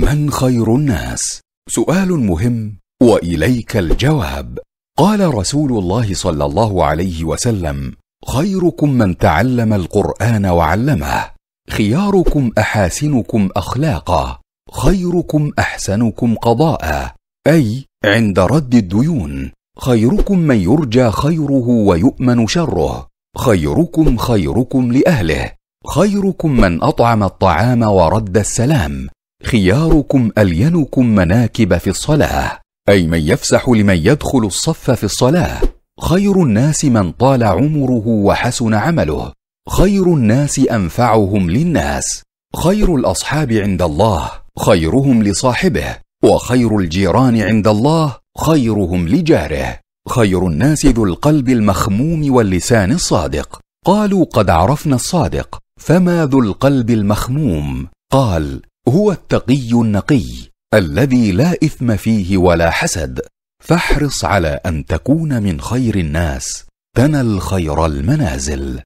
من خير الناس سؤال مهم واليك الجواب قال رسول الله صلى الله عليه وسلم خيركم من تعلم القران وعلمه خياركم احاسنكم اخلاقا خيركم احسنكم قضاء اي عند رد الديون خيركم من يرجى خيره ويؤمن شره خيركم خيركم لاهله خيركم من اطعم الطعام ورد السلام خياركم الينكم مناكب في الصلاه اي من يفسح لمن يدخل الصف في الصلاه خير الناس من طال عمره وحسن عمله خير الناس انفعهم للناس خير الاصحاب عند الله خيرهم لصاحبه وخير الجيران عند الله خيرهم لجاره خير الناس ذو القلب المخموم واللسان الصادق قالوا قد عرفنا الصادق فما ذو القلب المخموم قال هو التقي النقي الذي لا اثم فيه ولا حسد فاحرص على ان تكون من خير الناس تنل خير المنازل